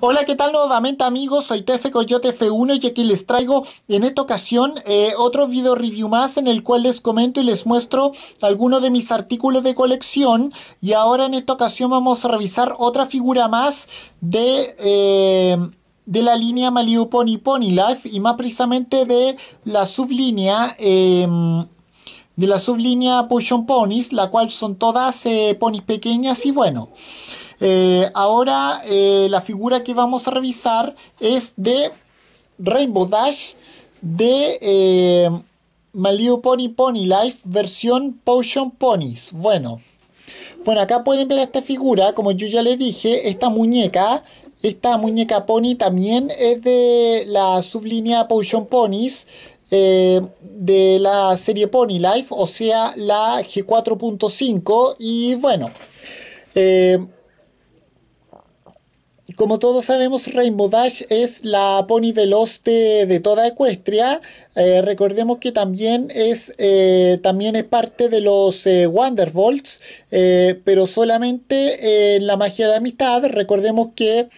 Hola, ¿qué tal nuevamente amigos? Soy Tefe Coyote F1 y aquí les traigo en esta ocasión eh, otro video review más en el cual les comento y les muestro algunos de mis artículos de colección y ahora en esta ocasión vamos a revisar otra figura más de... Eh, de la línea Malibu Pony Pony Life y más precisamente de la sublínea em, de la sublínea Potion Ponies, la cual son todas eh, ponis pequeñas y bueno. Eh, ahora eh, la figura que vamos a revisar es de Rainbow Dash de eh, Pony Pony Life versión Potion Ponies. Bueno, bueno, acá pueden ver esta figura, como yo ya les dije, esta muñeca esta muñeca Pony también es de la sublínea Potion Ponies eh, de la serie Pony Life, o sea, la G4.5. Y bueno, como todos sabemos, Rainbow Dash es la pony veloz de, toda Equestria... Eh, recordemos que también es, eh, también es parte de los eh, Wonderbolts, eh, pero solamente en la magia de amistad. Recordemos que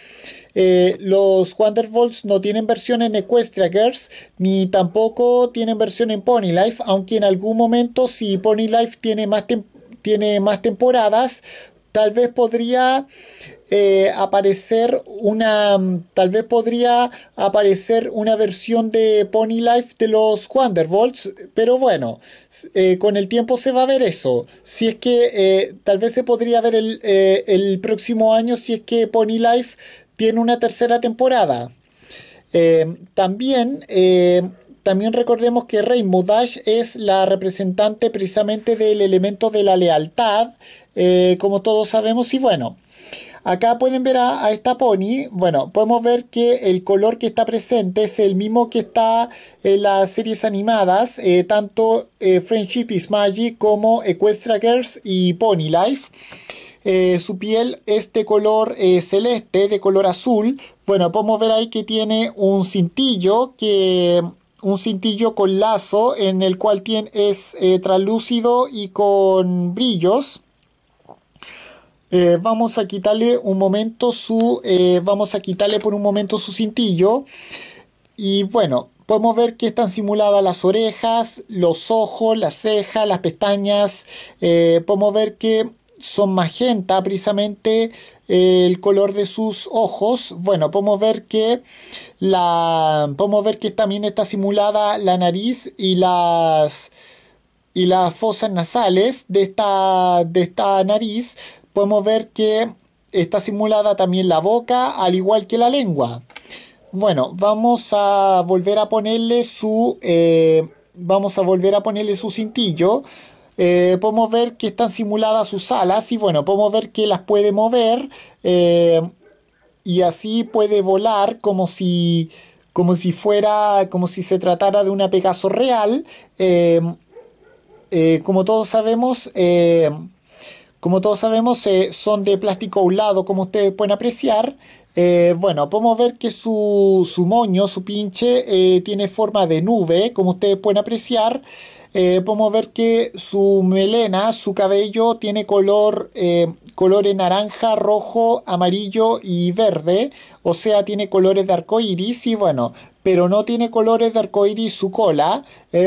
los Wonderbolts no tienen versión en Equestria Girls, ni tampoco tienen versión en Pony Life, aunque en algún momento si Pony Life tiene más, tiene más temporadas, tal vez podría eh, aparecer una tal vez podría aparecer una versión de Pony Life de los Wonderbolts. pero bueno eh, con el tiempo se va a ver eso si es que eh, tal vez se podría ver el, próximo año si es que Pony Life tiene una tercera temporada también también recordemos que Rainbow Dash es la representante precisamente del elemento de la lealtad eh, como todos sabemos. Y bueno, acá pueden ver a, esta pony. Bueno, podemos ver que el color que está presente es el mismo que está en las series animadas, eh, tanto eh, Friendship is Magic como Equestria Girls y Pony Life. su piel es de color celeste, de color azul. Bueno, podemos ver ahí que tiene un cintillo que un cintillo con lazo en el cual tiene, es translúcido y con brillos. Eh, vamos a quitarle un momento su eh, vamos a quitarle por un momento su cintillo y bueno podemos ver que están simuladas las orejas los ojos las cejas las pestañas eh, podemos ver que son magenta precisamente el color de sus ojos bueno podemos ver que la podemos ver que también está simulada la nariz y las y fosas nasales de esta, de esta nariz podemos ver que está simulada también la boca, al igual que la lengua. Bueno, vamos a volver a ponerle su, eh, vamos a volver a ponerle su cintillo. Eh, podemos ver que están simuladas sus alas y bueno, podemos ver que las puede mover eh, y así puede volar como si, como si fuera, como si se tratara de una Pegaso real. como todos sabemos, como todos sabemos, eh, son de plástico aulado, como ustedes pueden apreciar. Eh, bueno, podemos ver que su, moño, su pinche, eh, tiene forma de nube, como ustedes pueden apreciar. podemos ver que su melena, su cabello, tiene color, colores naranja, rojo, amarillo y verde. O sea, tiene colores de arco iris y bueno, pero no tiene colores de arcoíris su cola.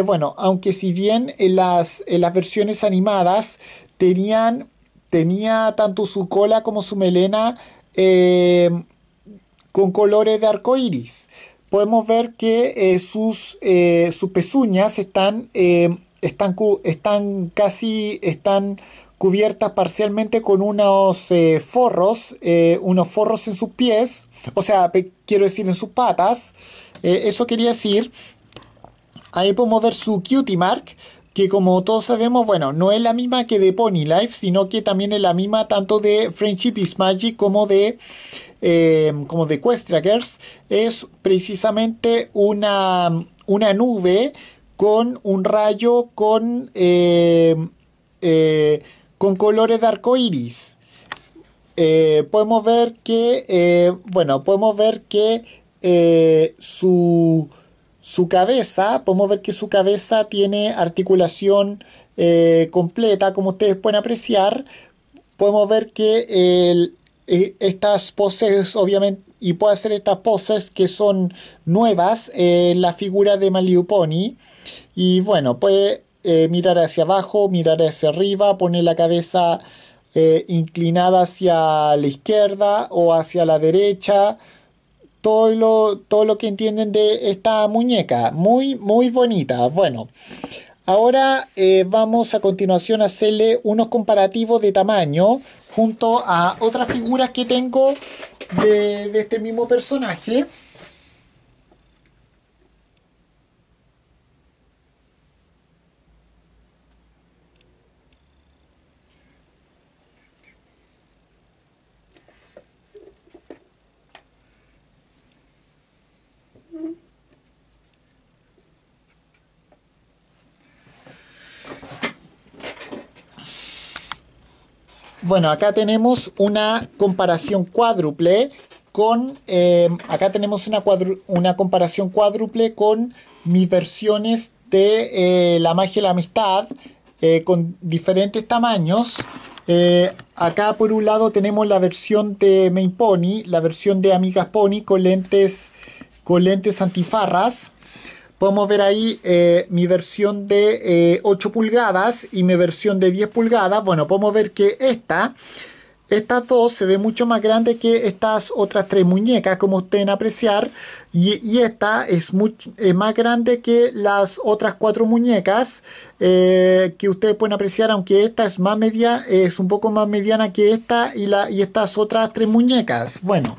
bueno, aunque si bien en las, en las versiones animadas tenían tenía tanto su cola como su melena eh, con colores de arco iris. Podemos ver que eh, sus, eh, sus, pezuñas están, están, están, casi están cubiertas parcialmente con unos forros, unos forros en sus pies, o sea, quiero decir en sus patas. eso quería decir. Ahí podemos ver su cutie mark, que como todos sabemos, bueno, no es la misma que de Pony Life, sino que también es la misma tanto de Friendship is Magic como de, em, como de Quest Trackers. Es precisamente una, una nube con un rayo con, em, eh, con colores de arco iris. Eh, podemos ver que, eh, bueno, podemos ver que su su cabeza, podemos ver que su cabeza tiene articulación eh, completa, como ustedes pueden apreciar. Podemos ver que eh, estas poses, obviamente, y puede hacer estas poses que son nuevas en la figura de Maliuponi. Y bueno, puede eh, mirar hacia abajo, mirar hacia arriba, poner la cabeza inclinada hacia la izquierda o hacia la derecha todo lo, que entienden de esta muñeca. Muy, muy bonita. Bueno, ahora eh, vamos a continuación a hacerle unos comparativos de tamaño junto a otras figuras que tengo de, de este mismo personaje. Bueno, acá tenemos una comparación cuádruple con, eh, acá tenemos una, comparación cuádruple con mis versiones de eh, La magia y la amistad eh, con diferentes tamaños. acá por un lado tenemos la versión de Main Pony, la versión de Amigas Pony con lentes, con lentes antifarras. Podemos ver ahí eh, mi versión de 8 eh, pulgadas y mi versión de 10 pulgadas. Bueno, podemos ver que esta, estas dos se ve mucho más grande que estas otras tres muñecas, como ustedes apreciar. Y, esta es, mucho más grande que las otras cuatro muñecas eh, que ustedes pueden apreciar, aunque esta es más media, es un poco más mediana que esta y, la, y estas otras tres muñecas. Bueno.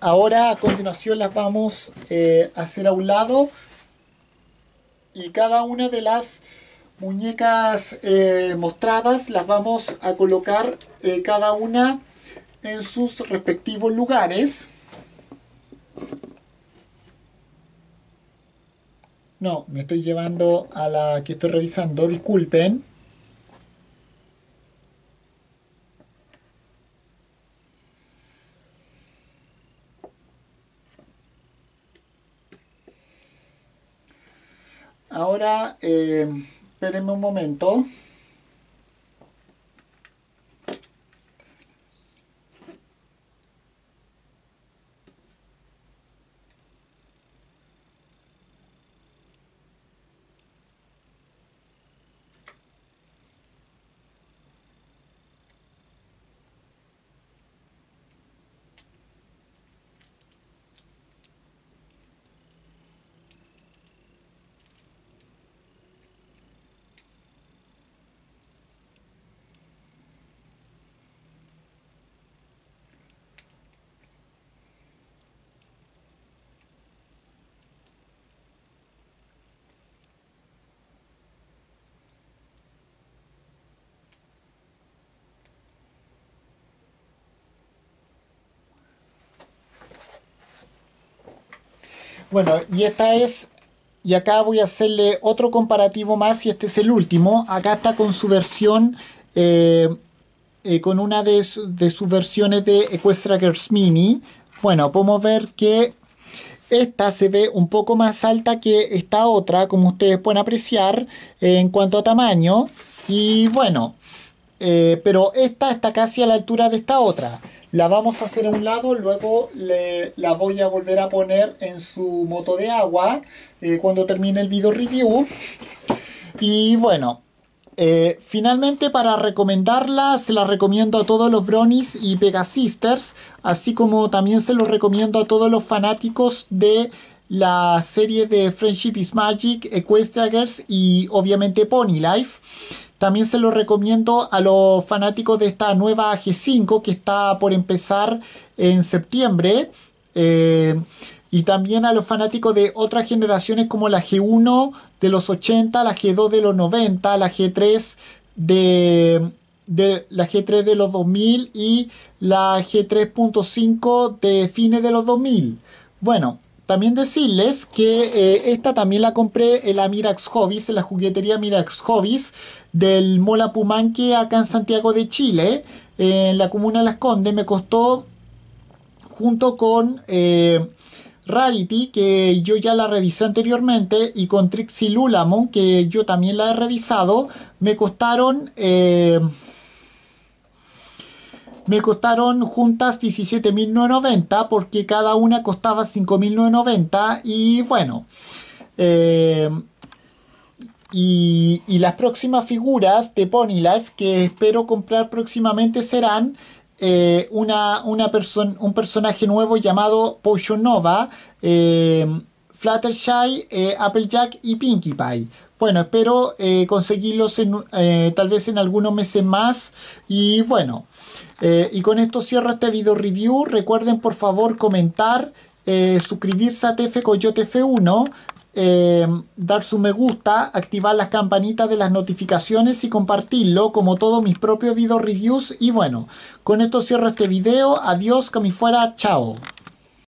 Ahora a continuación las vamos eh, a hacer a un lado y cada una de las muñecas eh, mostradas las vamos a colocar eh, cada una en sus respectivos lugares. No, me estoy llevando a la que estoy revisando, disculpen. eh, espérenme un momento Bueno, y esta es, y acá voy a hacerle otro comparativo más, y este es el último. Acá está con su versión, eh, eh, con una de, sus versiones de Equestra Girls Mini. Bueno, podemos ver que esta se ve un poco más alta que esta otra, como ustedes pueden apreciar, en cuanto a tamaño. Y bueno, eh, pero esta está casi a la altura de esta otra. La vamos a hacer a un lado, luego la voy a volver a poner en su moto de agua eh, cuando termine el video review. Y bueno, eh, finalmente, para recomendarla, se la recomiendo a todos los Bronies y Pegasisters, así como también se los recomiendo a todos los fanáticos de la serie de Friendship is Magic, Girls y obviamente Pony Life. También se lo recomiendo a los fanáticos de esta nueva G5 que está por empezar en septiembre. Eh, y también a los fanáticos de otras generaciones como la G1 de los 80, la G2 de los 90, la G3 de, la G3 de los 2000 y la G3.5 de fines de los 2000. Bueno, también decirles que eh, esta también la compré en la Mirax Hobbies, en la juguetería Mirax Hobbies del Mola Pumanque acá en Santiago de Chile, en la comuna Las Condes. Me costó junto con eh, Rarity, que yo ya la revisé anteriormente, y con Trixie Lulamon, que yo también la he revisado, me costaron... Eh, me costaron juntas 17.990 porque cada una costaba 5.990 y bueno. Eh, y, las próximas figuras de Pony Life que espero comprar próximamente serán eh, una, una un personaje nuevo llamado Potion Nova, eh, Fluttershy, Applejack y Pinkie Pie. Bueno, espero eh, conseguirlos en, eh, tal vez en algunos meses más. Y bueno, eh, y con esto cierro este video review. Recuerden por favor comentar, suscribirse a TF Coyote F1. dar su me gusta, activar las campanitas de las notificaciones y compartirlo, como todos mis propios video reviews. Y bueno, con esto cierro este video. Adiós, que fuera, chao.